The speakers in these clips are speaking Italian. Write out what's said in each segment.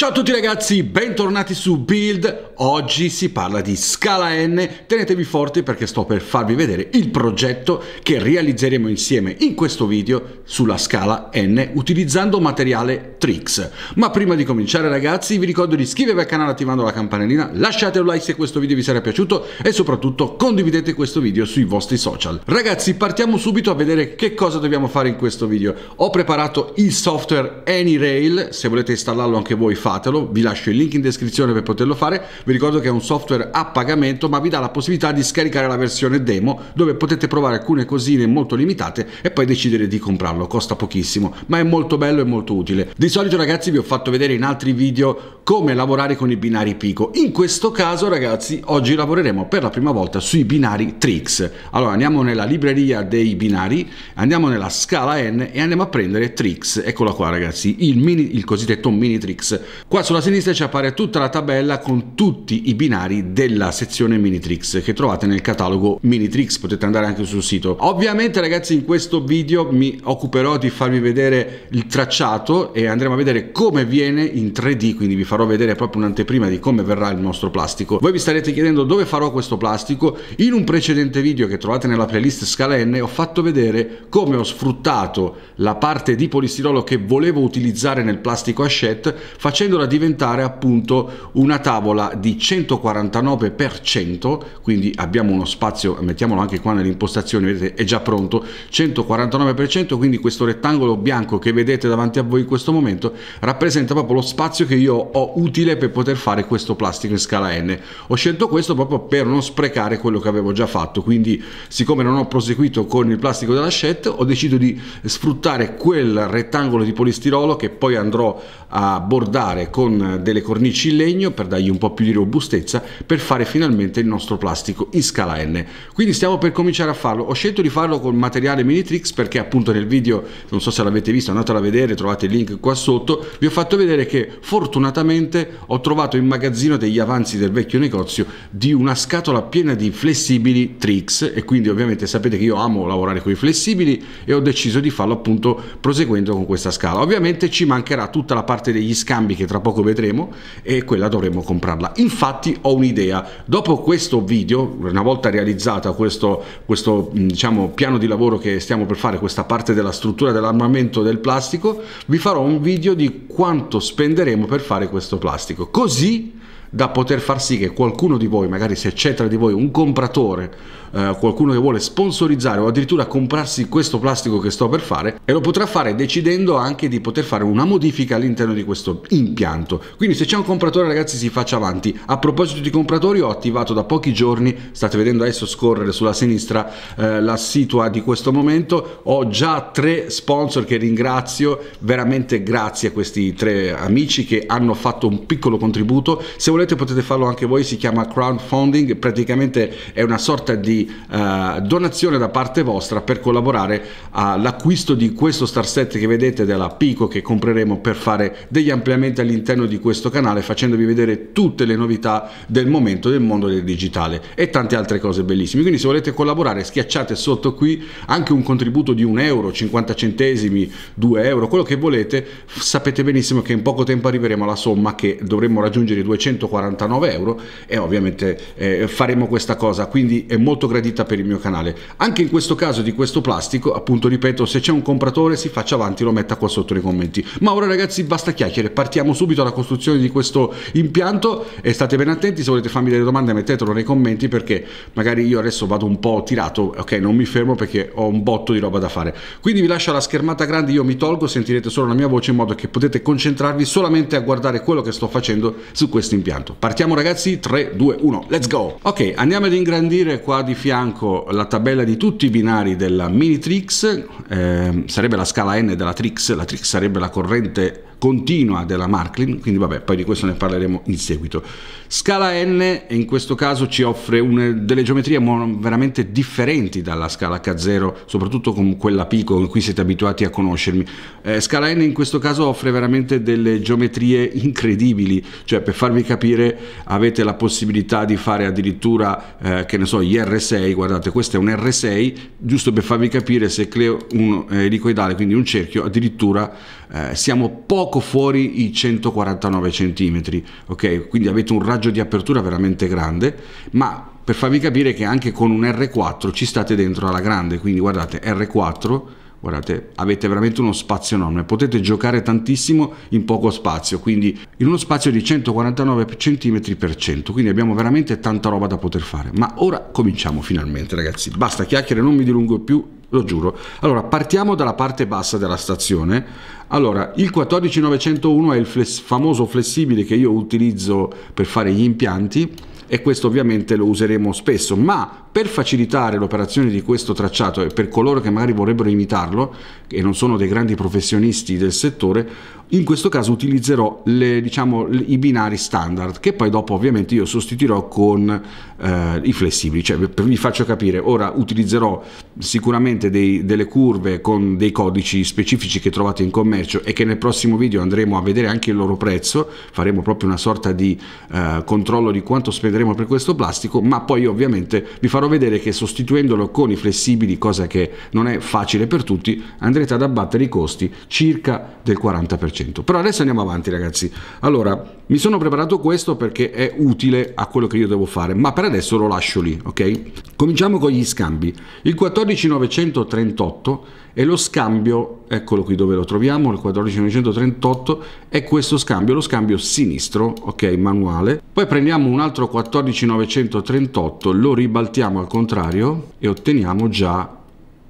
Ciao a tutti ragazzi, bentornati su Build. Oggi si parla di Scala N. Tenetevi forti perché sto per farvi vedere il progetto che realizzeremo insieme in questo video sulla Scala N utilizzando materiale Trix. Ma prima di cominciare ragazzi vi ricordo di iscrivervi al canale attivando la campanellina, lasciate un like se questo video vi sarà piaciuto e soprattutto condividete questo video sui vostri social. Ragazzi partiamo subito a vedere che cosa dobbiamo fare in questo video. Ho preparato il software AnyRail, se volete installarlo anche voi fate fatelo, vi lascio il link in descrizione per poterlo fare, vi ricordo che è un software a pagamento ma vi dà la possibilità di scaricare la versione demo dove potete provare alcune cosine molto limitate e poi decidere di comprarlo, costa pochissimo ma è molto bello e molto utile. Di solito ragazzi vi ho fatto vedere in altri video come lavorare con i binari Pico, in questo caso ragazzi oggi lavoreremo per la prima volta sui binari Trix. Allora andiamo nella libreria dei binari, andiamo nella scala N e andiamo a prendere Trix, eccola qua ragazzi, il, mini, il cosiddetto Minitrix Qua sulla sinistra ci appare tutta la tabella con tutti i binari della sezione Minitrix che trovate nel catalogo Minitrix, potete andare anche sul sito. Ovviamente ragazzi in questo video mi occuperò di farvi vedere il tracciato e andremo a vedere come viene in 3D, quindi vi farò vedere proprio un'anteprima di come verrà il nostro plastico. Voi vi starete chiedendo dove farò questo plastico, in un precedente video che trovate nella playlist Scala N ho fatto vedere come ho sfruttato la parte di polistirolo che volevo utilizzare nel plastico Hachette facendo facendola diventare appunto una tavola di 149 per 100 quindi abbiamo uno spazio mettiamolo anche qua nelle impostazioni vedete è già pronto 149 per 100 quindi questo rettangolo bianco che vedete davanti a voi in questo momento rappresenta proprio lo spazio che io ho utile per poter fare questo plastico in scala n ho scelto questo proprio per non sprecare quello che avevo già fatto quindi siccome non ho proseguito con il plastico della Shet ho deciso di sfruttare quel rettangolo di polistirolo che poi andrò a bordare lavorare con delle cornici in legno per dargli un po' più di robustezza per fare finalmente il nostro plastico in scala N. Quindi stiamo per cominciare a farlo. Ho scelto di farlo con materiale Minitrix perché appunto nel video, non so se l'avete visto, andatelo a vedere, trovate il link qua sotto, vi ho fatto vedere che fortunatamente ho trovato in magazzino degli avanzi del vecchio negozio di una scatola piena di flessibili Trix e quindi ovviamente sapete che io amo lavorare con i flessibili e ho deciso di farlo appunto proseguendo con questa scala. Ovviamente ci mancherà tutta la parte degli scambi che tra poco vedremo e quella dovremo comprarla. Infatti ho un'idea, dopo questo video, una volta realizzata questo, questo diciamo, piano di lavoro che stiamo per fare, questa parte della struttura dell'armamento del plastico, vi farò un video di quanto spenderemo per fare questo plastico. Così da poter far sì che qualcuno di voi, magari se c'è tra di voi un compratore, eh, qualcuno che vuole sponsorizzare o addirittura comprarsi questo plastico che sto per fare, e lo potrà fare decidendo anche di poter fare una modifica all'interno di questo impianto. Quindi se c'è un compratore ragazzi si faccia avanti. A proposito di compratori ho attivato da pochi giorni, state vedendo adesso scorrere sulla sinistra eh, la situa di questo momento, ho già tre sponsor che ringrazio, veramente grazie a questi tre amici che hanno fatto un piccolo contributo. Se volete volete potete farlo anche voi, si chiama crowdfunding, praticamente è una sorta di uh, donazione da parte vostra per collaborare all'acquisto di questo star set che vedete della Pico che compreremo per fare degli ampliamenti all'interno di questo canale facendovi vedere tutte le novità del momento del mondo del digitale e tante altre cose bellissime. Quindi se volete collaborare schiacciate sotto qui anche un contributo di 1 euro, 50 centesimi, 2 euro, quello che volete, sapete benissimo che in poco tempo arriveremo alla somma che dovremmo raggiungere i 200 149 euro e ovviamente eh, faremo questa cosa quindi è molto gradita per il mio canale anche in questo caso di questo plastico appunto ripeto se c'è un compratore si faccia avanti lo metta qua sotto nei commenti ma ora ragazzi basta chiacchiere partiamo subito alla costruzione di questo impianto e state ben attenti se volete farmi delle domande mettetelo nei commenti perché magari io adesso vado un po' tirato ok non mi fermo perché ho un botto di roba da fare quindi vi lascio la schermata grande io mi tolgo sentirete solo la mia voce in modo che potete concentrarvi solamente a guardare quello che sto facendo su questo impianto tanto. Partiamo ragazzi, 3, 2, 1, let's go! Ok, andiamo ad ingrandire qua di fianco la tabella di tutti i binari della Minitrix, eh, sarebbe la scala N della Trix, la Trix sarebbe la corrente continua della Marklin, quindi vabbè, poi di questo ne parleremo in seguito. Scala N in questo caso ci offre une, delle geometrie veramente differenti dalla scala K0, soprattutto con quella Pico con cui siete abituati a conoscermi. Eh, scala N in questo caso offre veramente delle geometrie incredibili, cioè per farvi capire avete la possibilità di fare addirittura, eh, che ne so, gli R6, guardate, questo è un R6, giusto per farvi capire se Cleo è un eh, elicoidale, quindi un cerchio, addirittura eh, siamo poco fuori i 149 cm, ok? Quindi avete un raggio di apertura veramente grande, ma per farvi capire che anche con un R4 ci state dentro alla grande, quindi guardate R4 guardate, avete veramente uno spazio enorme, potete giocare tantissimo in poco spazio, quindi in uno spazio di 149 cm per 100, quindi abbiamo veramente tanta roba da poter fare. Ma ora cominciamo finalmente ragazzi, basta chiacchiere, non mi dilungo più, lo giuro. Allora, partiamo dalla parte bassa della stazione. Allora, il 14901 è il fles famoso flessibile che io utilizzo per fare gli impianti e questo ovviamente lo useremo spesso, ma per facilitare l'operazione di questo tracciato e per coloro che magari vorrebbero imitarlo e non sono dei grandi professionisti del settore, in questo caso utilizzerò le, diciamo, i binari standard che poi dopo ovviamente io sostituirò con eh, i flessibili, cioè vi faccio capire, ora utilizzerò sicuramente dei, delle curve con dei codici specifici che trovate in commercio e che nel prossimo video andremo a vedere anche il loro prezzo, faremo proprio una sorta di eh, controllo di quanto spenderemo per questo plastico, ma poi ovviamente vi farò farò vedere che sostituendolo con i flessibili, cosa che non è facile per tutti, andrete ad abbattere i costi circa del 40%. Però adesso andiamo avanti ragazzi. Allora, mi sono preparato questo perché è utile a quello che io devo fare, ma per adesso lo lascio lì, ok? Cominciamo con gli scambi. Il 14938 è lo scambio, eccolo qui dove lo troviamo, il 14938 è questo scambio, lo scambio sinistro, ok, manuale. Poi prendiamo un altro 14938, lo ribaltiamo al contrario e otteniamo già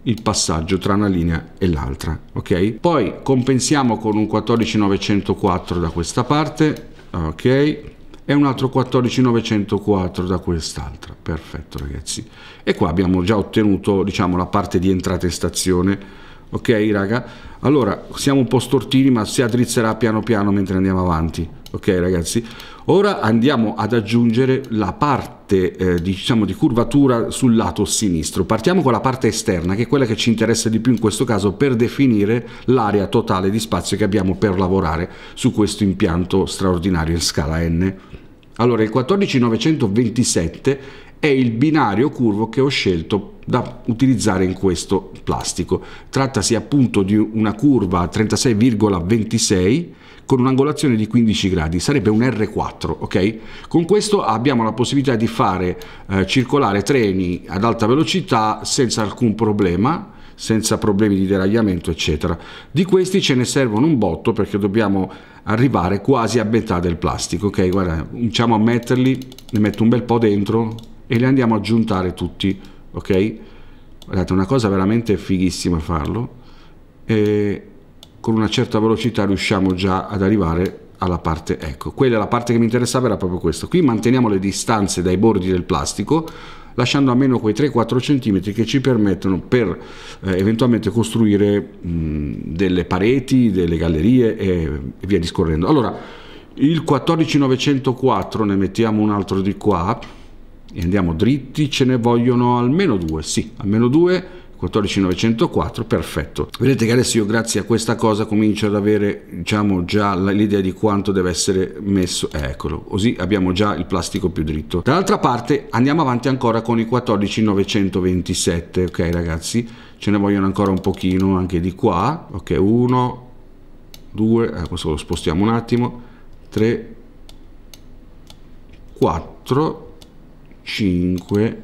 il passaggio tra una linea e l'altra, ok? Poi compensiamo con un 14904 da questa parte, ok? e un altro 14904 da quest'altra. Perfetto ragazzi. E qua abbiamo già ottenuto diciamo la parte di entrata e stazione. Ok raga? Allora siamo un po' stortini ma si addrizzerà piano piano mentre andiamo avanti. Ok ragazzi? Ora andiamo ad aggiungere la parte eh, diciamo di curvatura sul lato sinistro. Partiamo con la parte esterna che è quella che ci interessa di più in questo caso per definire l'area totale di spazio che abbiamo per lavorare su questo impianto straordinario in scala n. Allora il 14927 è il binario curvo che ho scelto da utilizzare in questo plastico. Trattasi appunto di una curva 36,26 con un'angolazione di 15 gradi, sarebbe un R4, ok? Con questo abbiamo la possibilità di fare eh, circolare treni ad alta velocità senza alcun problema, senza problemi di deragliamento, eccetera. Di questi ce ne servono un botto perché dobbiamo arrivare quasi a metà del plastico, ok? Guarda, cominciamo a metterli, ne metto un bel po' dentro e li andiamo a aggiuntare tutti, ok? Guardate, una cosa veramente fighissima farlo. E con una certa velocità riusciamo già ad arrivare alla parte, ecco, quella la parte che mi interessava era proprio questo. Qui manteniamo le distanze dai bordi del plastico, lasciando a meno quei 3-4 cm che ci permettono per eh, eventualmente costruire mh, delle pareti, delle gallerie e, e via discorrendo. Allora, il 14904 ne mettiamo un altro di qua e andiamo dritti, ce ne vogliono almeno due, sì, almeno due 14904, perfetto. Vedete che adesso io grazie a questa cosa comincio ad avere diciamo già l'idea di quanto deve essere messo, eh, eccolo, così abbiamo già il plastico più dritto. Dall'altra parte andiamo avanti ancora con i 14927, ok ragazzi, ce ne vogliono ancora un pochino anche di qua, ok 1, 2, eh, questo lo spostiamo un attimo, 3, 4, 5,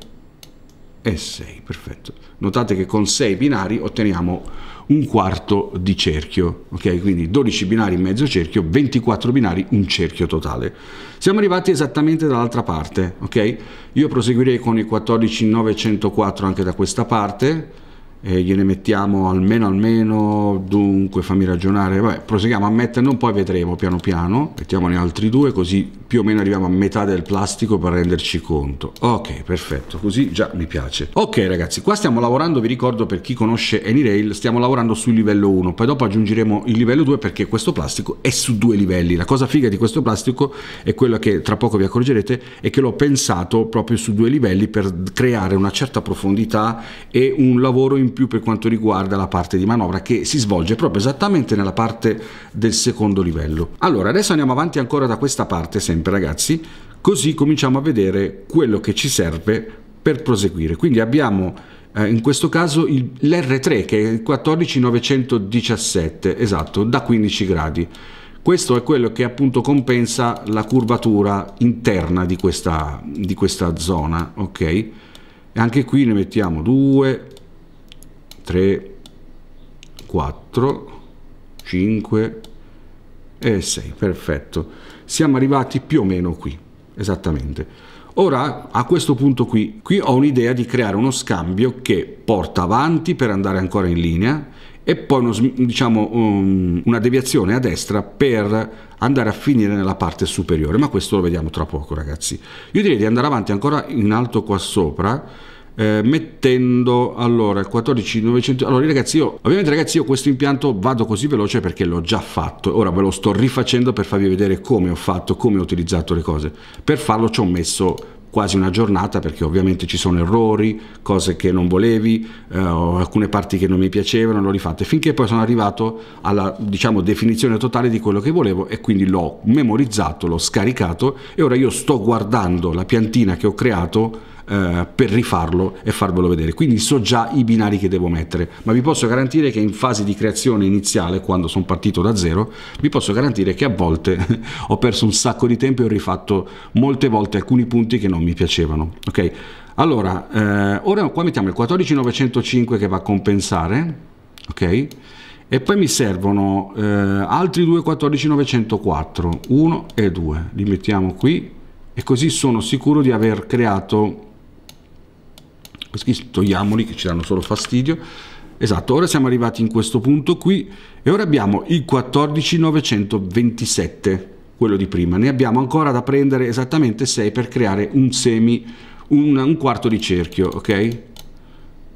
e 6, perfetto. Notate che con 6 binari otteniamo un quarto di cerchio, ok? Quindi 12 binari, mezzo cerchio, 24 binari, un cerchio totale. Siamo arrivati esattamente dall'altra parte, ok? Io proseguirei con i 14.904 anche da questa parte, eh, gliene mettiamo almeno almeno, dunque fammi ragionare, vabbè, proseguiamo a metterne un po' e vedremo piano piano, mettiamone altri due così più o meno arriviamo a metà del plastico per renderci conto. Ok, perfetto, così già mi piace. Ok ragazzi, qua stiamo lavorando, vi ricordo per chi conosce AnyRail, stiamo lavorando sul livello 1, poi dopo aggiungeremo il livello 2 perché questo plastico è su due livelli. La cosa figa di questo plastico è quella che tra poco vi accorgerete, è che l'ho pensato proprio su due livelli per creare una certa profondità e un lavoro in in più per quanto riguarda la parte di manovra che si svolge proprio esattamente nella parte del secondo livello. Allora, adesso andiamo avanti ancora da questa parte sempre ragazzi, così cominciamo a vedere quello che ci serve per proseguire. Quindi abbiamo eh, in questo caso l'R3 che è il 14917 esatto da 15 gradi questo è quello che appunto compensa la curvatura interna di questa, di questa zona ok e anche qui ne mettiamo due 3, 4, 5 e 6. Perfetto. Siamo arrivati più o meno qui, esattamente. Ora, a questo punto qui, qui ho un'idea di creare uno scambio che porta avanti per andare ancora in linea e poi uno, diciamo, um, una deviazione a destra per andare a finire nella parte superiore, ma questo lo vediamo tra poco ragazzi. Io direi di andare avanti ancora in alto qua sopra eh, mettendo allora il 14900 allora ragazzi io ovviamente ragazzi io questo impianto vado così veloce perché l'ho già fatto ora ve lo sto rifacendo per farvi vedere come ho fatto come ho utilizzato le cose per farlo ci ho messo quasi una giornata perché ovviamente ci sono errori, cose che non volevi, eh, alcune parti che non mi piacevano, l'ho rifatto finché poi sono arrivato alla diciamo, definizione totale di quello che volevo e quindi l'ho memorizzato, l'ho scaricato e ora io sto guardando la piantina che ho creato eh, per rifarlo e farvelo vedere. Quindi so già i binari che devo mettere, ma vi posso garantire che in fase di creazione iniziale, quando sono partito da zero, vi posso garantire che a volte ho perso un sacco di tempo e ho rifatto molte volte alcuni punti che non mi piacevano. Ok? Allora, eh, ora qua mettiamo il 14905 che va a compensare, ok? E poi mi servono eh, altri due 14904, 1 e 2, li mettiamo qui e così sono sicuro di aver creato Ecco, togliamoli che ci danno solo fastidio. Esatto, ora siamo arrivati in questo punto qui e ora abbiamo il 14927, quello di prima. Ne abbiamo ancora da prendere esattamente 6 per creare un semi, un, un quarto di cerchio, ok?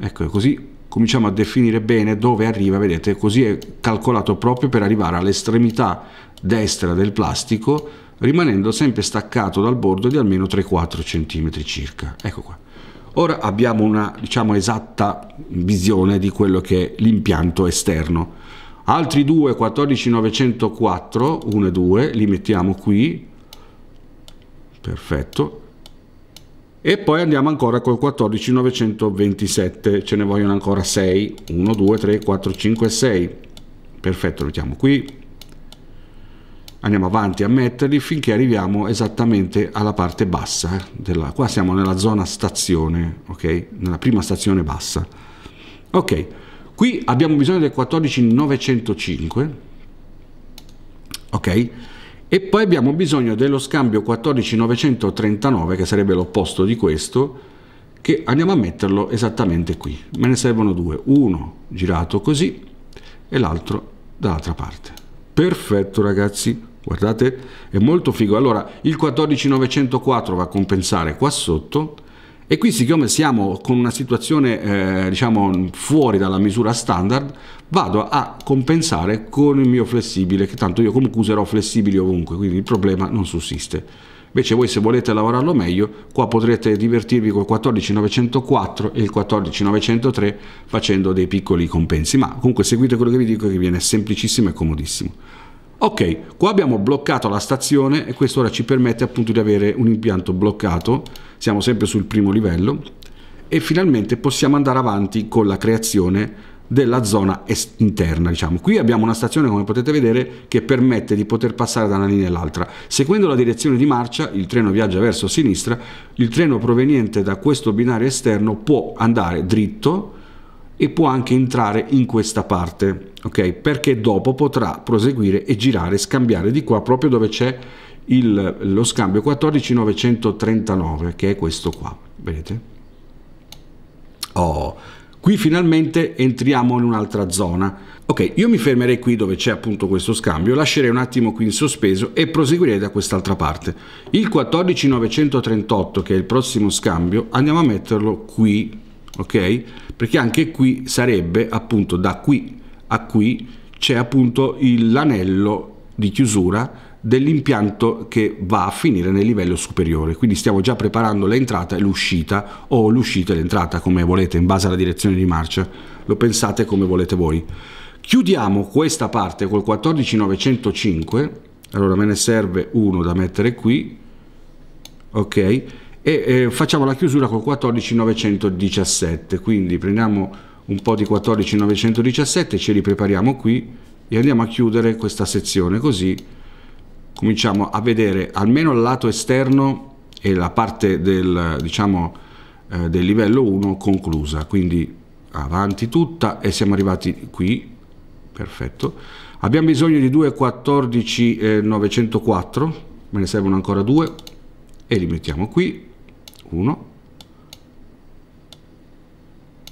Ecco, così cominciamo a definire bene dove arriva, vedete, così è calcolato proprio per arrivare all'estremità destra del plastico, rimanendo sempre staccato dal bordo di almeno 3-4 cm circa. Ecco qua. Ora abbiamo una diciamo, esatta visione di quello che è l'impianto esterno. Altri due 14904, 1 e 2, li mettiamo qui, perfetto, e poi andiamo ancora col 14927, ce ne vogliono ancora 6, 1, 2, 3, 4, 5, 6, perfetto, lo mettiamo qui, andiamo avanti a metterli finché arriviamo esattamente alla parte bassa eh, della, qua siamo nella zona stazione ok nella prima stazione bassa ok qui abbiamo bisogno del 14905 ok e poi abbiamo bisogno dello scambio 14939 che sarebbe l'opposto di questo che andiamo a metterlo esattamente qui me ne servono due uno girato così e l'altro dall'altra parte perfetto ragazzi guardate è molto figo allora il 14904 va a compensare qua sotto e qui siccome siamo con una situazione eh, diciamo fuori dalla misura standard vado a compensare con il mio flessibile che tanto io comunque userò flessibili ovunque quindi il problema non sussiste invece voi se volete lavorarlo meglio qua potrete divertirvi col 14904 e il 14903 facendo dei piccoli compensi ma comunque seguite quello che vi dico che viene semplicissimo e comodissimo Ok, qua abbiamo bloccato la stazione e questo ora ci permette appunto di avere un impianto bloccato, siamo sempre sul primo livello e finalmente possiamo andare avanti con la creazione della zona interna diciamo qui abbiamo una stazione come potete vedere che permette di poter passare da una linea all'altra seguendo la direzione di marcia il treno viaggia verso sinistra il treno proveniente da questo binario esterno può andare dritto e può anche entrare in questa parte, ok? Perché dopo potrà proseguire e girare, scambiare di qua proprio dove c'è lo scambio 14939 che è questo qua, vedete? Oh, qui finalmente entriamo in un'altra zona. Ok, io mi fermerei qui dove c'è appunto questo scambio, lascerei un attimo qui in sospeso e proseguirei da quest'altra parte. Il 14938 che è il prossimo scambio andiamo a metterlo qui ok? Perché anche qui sarebbe appunto da qui a qui c'è appunto l'anello di chiusura dell'impianto che va a finire nel livello superiore. Quindi stiamo già preparando l'entrata e l'uscita o l'uscita e l'entrata come volete in base alla direzione di marcia. Lo pensate come volete voi. Chiudiamo questa parte col 14905. Allora me ne serve uno da mettere qui. Ok e eh, facciamo la chiusura con 14917 quindi prendiamo un po' di 14917 ce li prepariamo qui e andiamo a chiudere questa sezione così cominciamo a vedere almeno il lato esterno e la parte del diciamo eh, del livello 1 conclusa quindi avanti tutta e siamo arrivati qui perfetto abbiamo bisogno di 2 14 eh, 904 me ne servono ancora due e li mettiamo qui 1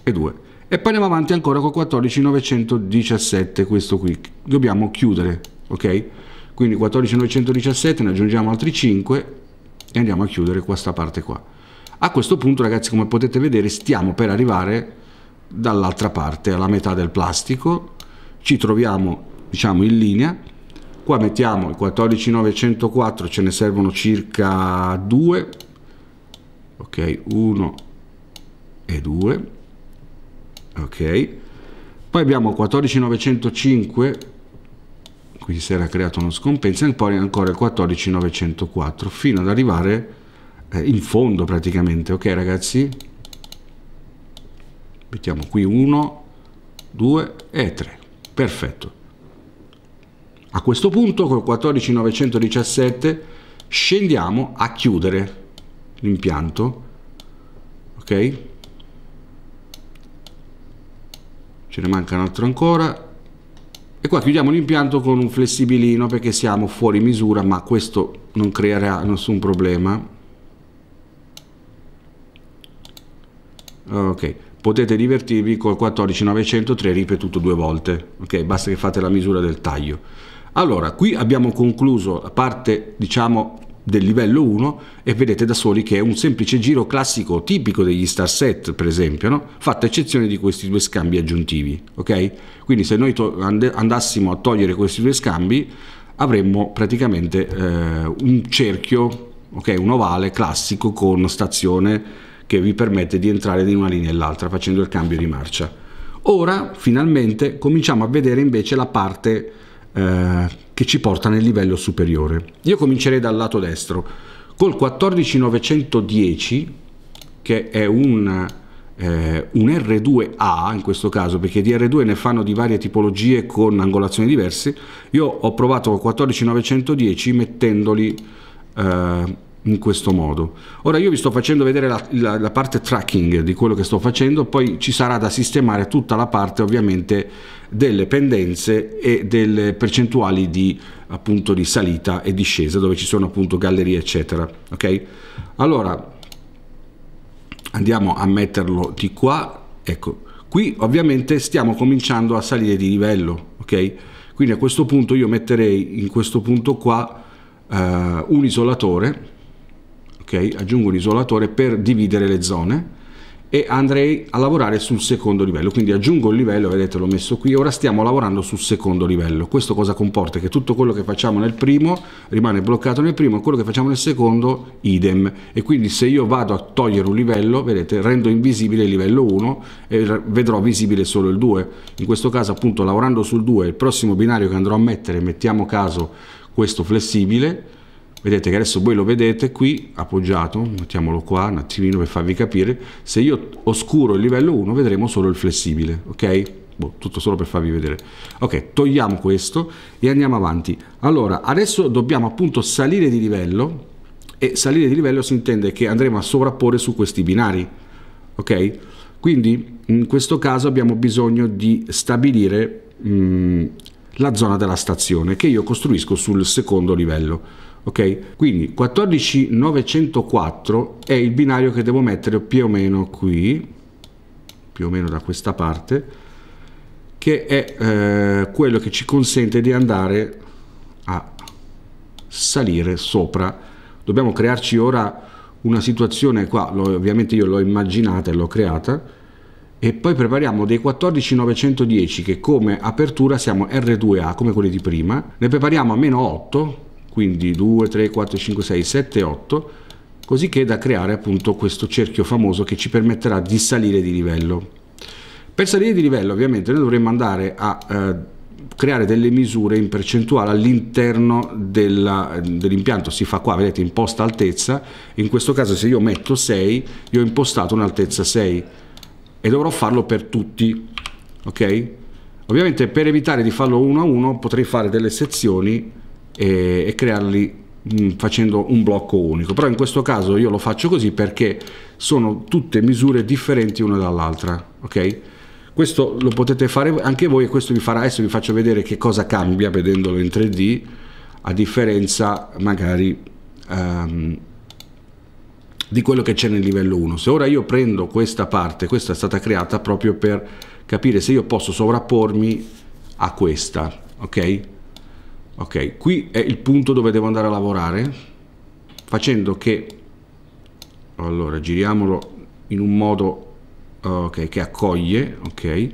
e 2 e poi andiamo avanti ancora con 14917 questo qui dobbiamo chiudere ok quindi 14917 ne aggiungiamo altri 5 e andiamo a chiudere questa parte qua a questo punto ragazzi come potete vedere stiamo per arrivare dall'altra parte alla metà del plastico ci troviamo diciamo in linea qua mettiamo il 14904 ce ne servono circa 2 ok 1 e 2 ok poi abbiamo 14905 quindi si era creato uno scompenso e poi ancora il 14904 fino ad arrivare eh, in fondo praticamente ok ragazzi mettiamo qui 1 2 e 3 perfetto a questo punto col 14917 scendiamo a chiudere l'impianto ok ce ne manca un altro ancora e qua chiudiamo l'impianto con un flessibilino perché siamo fuori misura ma questo non creerà nessun problema ok potete divertirvi col 14903 ripetuto due volte ok basta che fate la misura del taglio allora qui abbiamo concluso la parte diciamo del livello 1 e vedete da soli che è un semplice giro classico tipico degli star set per esempio no? fatta eccezione di questi due scambi aggiuntivi ok quindi se noi and andassimo a togliere questi due scambi avremmo praticamente eh, un cerchio ok un ovale classico con stazione che vi permette di entrare di una linea all'altra facendo il cambio di marcia ora finalmente cominciamo a vedere invece la parte eh, che ci porta nel livello superiore. Io comincerei dal lato destro. Col 14910, che è un, eh, un R2A in questo caso, perché di R2 ne fanno di varie tipologie con angolazioni diverse, io ho provato col 14910 mettendoli... Eh, in questo modo. Ora io vi sto facendo vedere la, la, la, parte tracking di quello che sto facendo, poi ci sarà da sistemare tutta la parte ovviamente delle pendenze e delle percentuali di, appunto, di salita e discesa dove ci sono appunto gallerie eccetera. Ok? Allora andiamo a metterlo di qua, ecco, qui ovviamente stiamo cominciando a salire di livello, ok? Quindi a questo punto io metterei in questo punto qua eh, un isolatore ok? Aggiungo un isolatore per dividere le zone e andrei a lavorare sul secondo livello quindi aggiungo il livello vedete l'ho messo qui ora stiamo lavorando sul secondo livello questo cosa comporta che tutto quello che facciamo nel primo rimane bloccato nel primo quello che facciamo nel secondo idem e quindi se io vado a togliere un livello vedete rendo invisibile il livello 1 e vedrò visibile solo il 2 in questo caso appunto lavorando sul 2 il prossimo binario che andrò a mettere mettiamo caso questo flessibile vedete che adesso voi lo vedete qui appoggiato mettiamolo qua un attimino per farvi capire se io oscuro il livello 1 vedremo solo il flessibile ok boh, tutto solo per farvi vedere ok togliamo questo e andiamo avanti allora adesso dobbiamo appunto salire di livello e salire di livello si intende che andremo a sovrapporre su questi binari ok quindi in questo caso abbiamo bisogno di stabilire mh, mm, la zona della stazione che io costruisco sul secondo livello. Ok? Quindi 14904 è il binario che devo mettere più o meno qui, più o meno da questa parte, che è eh, quello che ci consente di andare a salire sopra. Dobbiamo crearci ora una situazione qua, ovviamente io l'ho immaginata e l'ho creata, e poi prepariamo dei 14910 che come apertura siamo R2A come quelli di prima ne prepariamo a meno 8 quindi 2 3 4 5 6 7 8 così che da creare appunto questo cerchio famoso che ci permetterà di salire di livello per salire di livello ovviamente noi dovremmo andare a eh, creare delle misure in percentuale all'interno dell'impianto dell si fa qua vedete imposta altezza in questo caso se io metto 6 io ho impostato un'altezza 6 e dovrò farlo per tutti ok ovviamente per evitare di farlo uno a uno potrei fare delle sezioni e, e crearli mh, mm, facendo un blocco unico però in questo caso io lo faccio così perché sono tutte misure differenti una dall'altra ok questo lo potete fare anche voi e questo vi farà adesso vi faccio vedere che cosa cambia vedendolo in 3d a differenza magari um, di quello che c'è nel livello 1. Se ora io prendo questa parte, questa è stata creata proprio per capire se io posso sovrappormi a questa, ok? Ok, qui è il punto dove devo andare a lavorare facendo che allora giriamolo in un modo eh, okay, che accoglie, ok?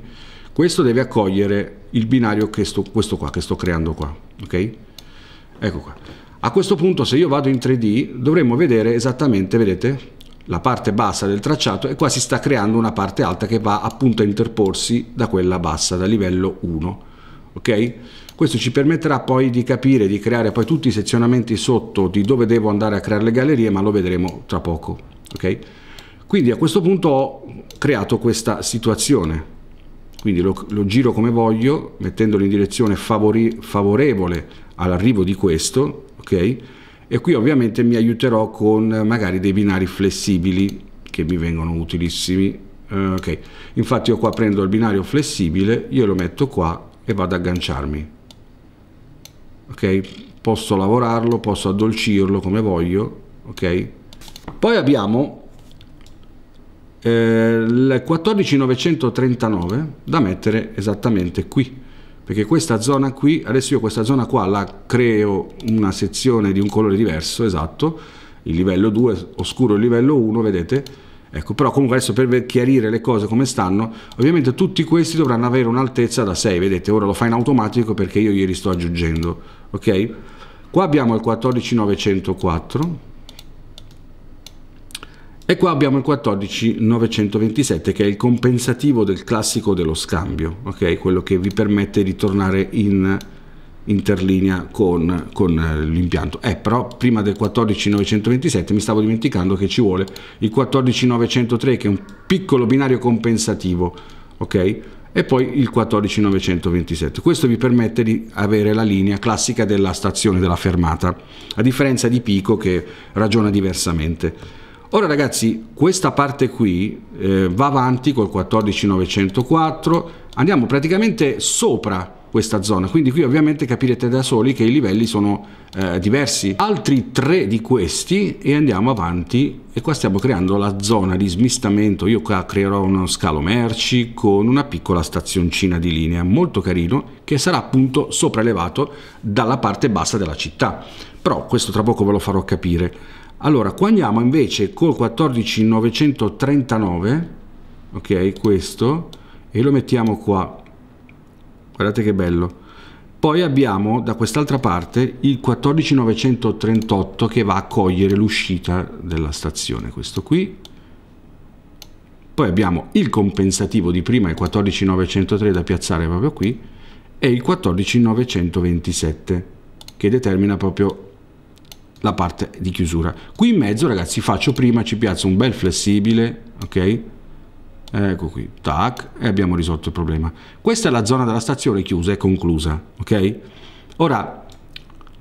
Questo deve accogliere il binario che sto, questo qua che sto creando qua, ok? Ecco qua. A questo punto se io vado in 3D dovremmo vedere esattamente, vedete, la parte bassa del tracciato e qua si sta creando una parte alta che va appunto a interporsi da quella bassa, da livello 1. Ok? Questo ci permetterà poi di capire, di creare poi tutti i sezionamenti sotto di dove devo andare a creare le gallerie, ma lo vedremo tra poco. Ok? Quindi a questo punto ho creato questa situazione. Quindi lo, lo giro come voglio, mettendolo in direzione favori, favorevole all'arrivo di questo, ok? E qui ovviamente mi aiuterò con eh, magari dei binari flessibili che mi vengono utilissimi. Eh, ok, infatti io qua prendo il binario flessibile, io lo metto qua e vado ad agganciarmi. Ok, posso lavorarlo, posso addolcirlo come voglio, ok? Poi abbiamo eh, il 14939 da mettere esattamente qui perché questa zona qui, adesso io questa zona qua la creo una sezione di un colore diverso, esatto, il livello 2, oscuro il livello 1, vedete? Ecco, però comunque adesso per chiarire le cose come stanno, ovviamente tutti questi dovranno avere un'altezza da 6, vedete? Ora lo fa in automatico perché io glieli sto aggiungendo, ok? Qua abbiamo il 14904, e qua abbiamo il 14927 che è il compensativo del classico dello scambio, okay? quello che vi permette di tornare in interlinea con, con eh, l'impianto. Eh, però prima del 14927 mi stavo dimenticando che ci vuole il 14903 che è un piccolo binario compensativo, ok? E poi il 14927. Questo vi permette di avere la linea classica della stazione della fermata, a differenza di Pico che ragiona diversamente. Ora ragazzi, questa parte qui eh, va avanti col 14904, andiamo praticamente sopra questa zona, quindi qui ovviamente capirete da soli che i livelli sono eh, diversi. Altri tre di questi e andiamo avanti e qua stiamo creando la zona di smistamento, io qua creerò uno scalo merci con una piccola stazioncina di linea, molto carino, che sarà appunto sopraelevato dalla parte bassa della città. Però questo tra poco ve lo farò capire. Allora, qua andiamo invece col 14939, ok, questo, e lo mettiamo qua. Guardate che bello. Poi abbiamo da quest'altra parte il 14938 che va a cogliere l'uscita della stazione, questo qui. Poi abbiamo il compensativo di prima, il 14903 da piazzare proprio qui, e il 14927 che determina proprio la parte di chiusura qui in mezzo ragazzi faccio prima ci piazzo un bel flessibile ok ecco qui tac e abbiamo risolto il problema questa è la zona della stazione chiusa e conclusa ok ora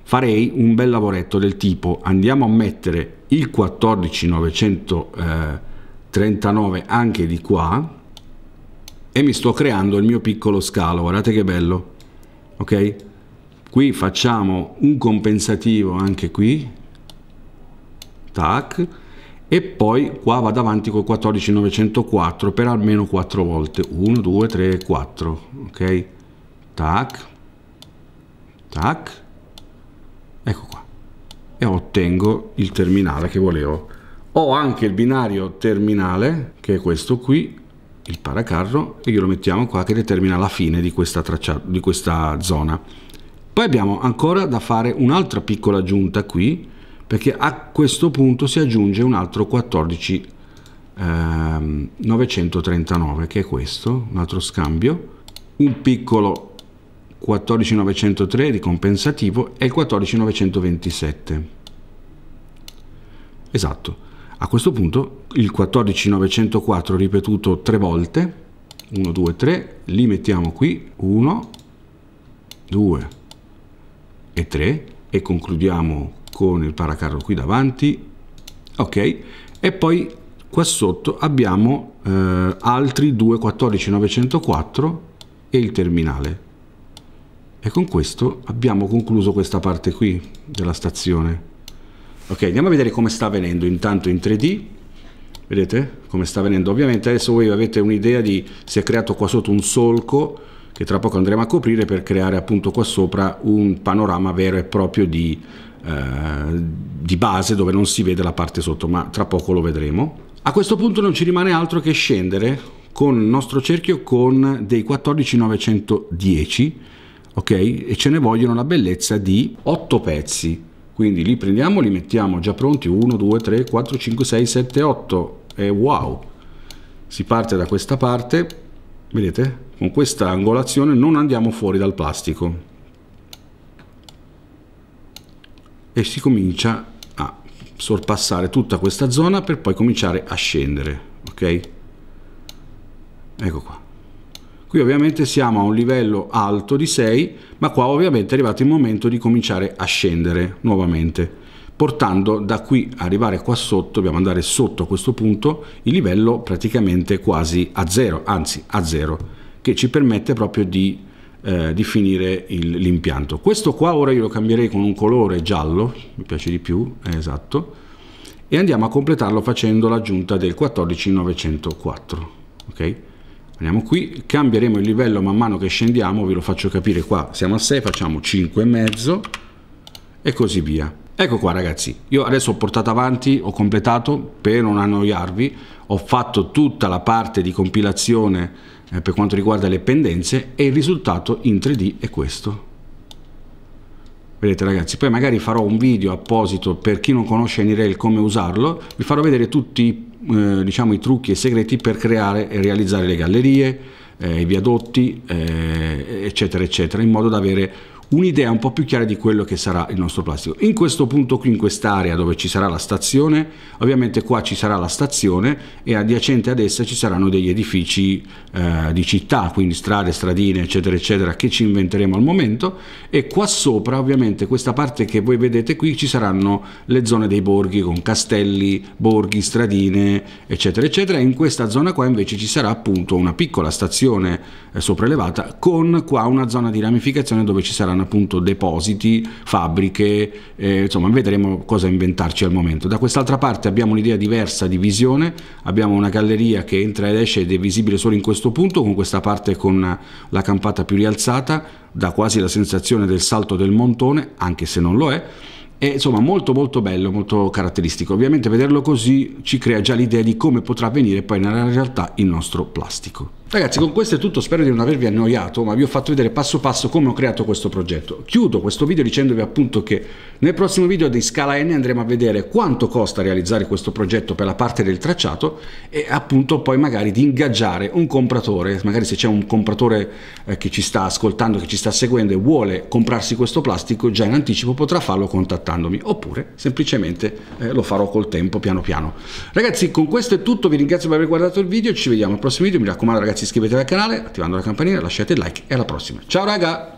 farei un bel lavoretto del tipo andiamo a mettere il 14939 anche di qua e mi sto creando il mio piccolo scalo guardate che bello ok qui facciamo un compensativo anche qui tac e poi qua vado avanti col 14904 per almeno 4 volte 1 2 3 4 ok tac tac ecco qua e ottengo il terminale che volevo ho anche il binario terminale che è questo qui il paracarro e glielo mettiamo qua che determina la fine di questa traccia di questa zona poi abbiamo ancora da fare un'altra piccola aggiunta qui, perché a questo punto si aggiunge un altro 14 ehm, 939 che è questo un altro scambio un piccolo 14903 di compensativo e il 14927 esatto a questo punto il 14904 ripetuto tre volte 1 2 3 li mettiamo qui 1 2 e 3 e concludiamo con il paracarro qui davanti ok e poi qua sotto abbiamo eh, altri 2 14 904 e il terminale e con questo abbiamo concluso questa parte qui della stazione ok andiamo a vedere come sta avvenendo intanto in 3d vedete come sta avvenendo ovviamente adesso voi avete un'idea di si è creato qua sotto un solco che tra poco andremo a coprire per creare appunto qua sopra un panorama vero e proprio di, eh, di base dove non si vede la parte sotto, ma tra poco lo vedremo. A questo punto non ci rimane altro che scendere con il nostro cerchio con dei 14910 ok e ce ne vogliono la bellezza di 8 pezzi quindi li prendiamo li mettiamo già pronti 1 2 3 4 5 6 7 8 e wow si parte da questa parte vedete con questa angolazione non andiamo fuori dal plastico e si comincia a sorpassare tutta questa zona per poi cominciare a scendere ok ecco qua qui ovviamente siamo a un livello alto di 6 ma qua ovviamente è arrivato il momento di cominciare a scendere nuovamente portando da qui a arrivare qua sotto, dobbiamo andare sotto a questo punto, il livello praticamente quasi a zero, anzi a zero, che ci permette proprio di, eh, di finire l'impianto. Questo qua ora io lo cambierei con un colore giallo, mi piace di più, eh, esatto, e andiamo a completarlo facendo l'aggiunta del 14904, ok? Andiamo qui, cambieremo il livello man mano che scendiamo, ve lo faccio capire qua, siamo a 6, facciamo 5,5 e così via Ecco qua ragazzi, io adesso ho portato avanti, ho completato, per non annoiarvi, ho fatto tutta la parte di compilazione eh, per quanto riguarda le pendenze e il risultato in 3D è questo. Vedete ragazzi, poi magari farò un video apposito per chi non conosce Nirel come usarlo, vi farò vedere tutti eh, diciamo, i trucchi e segreti per creare e realizzare le gallerie, eh, i viadotti, eh, eccetera eccetera, in modo da avere un'idea un po' più chiara di quello che sarà il nostro plastico. In questo punto qui, in quest'area dove ci sarà la stazione, ovviamente qua ci sarà la stazione e adiacente ad essa ci saranno degli edifici eh, di città, quindi strade, stradine, eccetera, eccetera, che ci inventeremo al momento e qua sopra, ovviamente, questa parte che voi vedete qui, ci saranno le zone dei borghi con castelli, borghi, stradine, eccetera, eccetera. In questa zona qua invece ci sarà appunto una piccola stazione eh, sopraelevata con qua una zona di ramificazione dove ci saranno appunto depositi, fabbriche, eh, insomma vedremo cosa inventarci al momento. Da quest'altra parte abbiamo un'idea diversa di visione, abbiamo una galleria che entra ed esce ed è visibile solo in questo punto, con questa parte con la campata più rialzata, dà quasi la sensazione del salto del montone, anche se non lo è. È insomma molto molto bello, molto caratteristico. Ovviamente vederlo così ci crea già l'idea di come potrà avvenire poi nella realtà il nostro plastico. Ragazzi, con questo è tutto, spero di non avervi annoiato, ma vi ho fatto vedere passo passo come ho creato questo progetto. Chiudo questo video dicendovi appunto che nel prossimo video di Scala N andremo a vedere quanto costa realizzare questo progetto per la parte del tracciato e appunto poi magari di ingaggiare un compratore, magari se c'è un compratore eh, che ci sta ascoltando, che ci sta seguendo e vuole comprarsi questo plastico già in anticipo potrà farlo contattandomi oppure semplicemente eh, lo farò col tempo piano piano. Ragazzi, con questo è tutto, vi ringrazio per aver guardato il video, ci vediamo al prossimo video, mi raccomando ragazzi iscrivetevi al canale, attivando la campanella, lasciate il like e alla prossima. Ciao raga!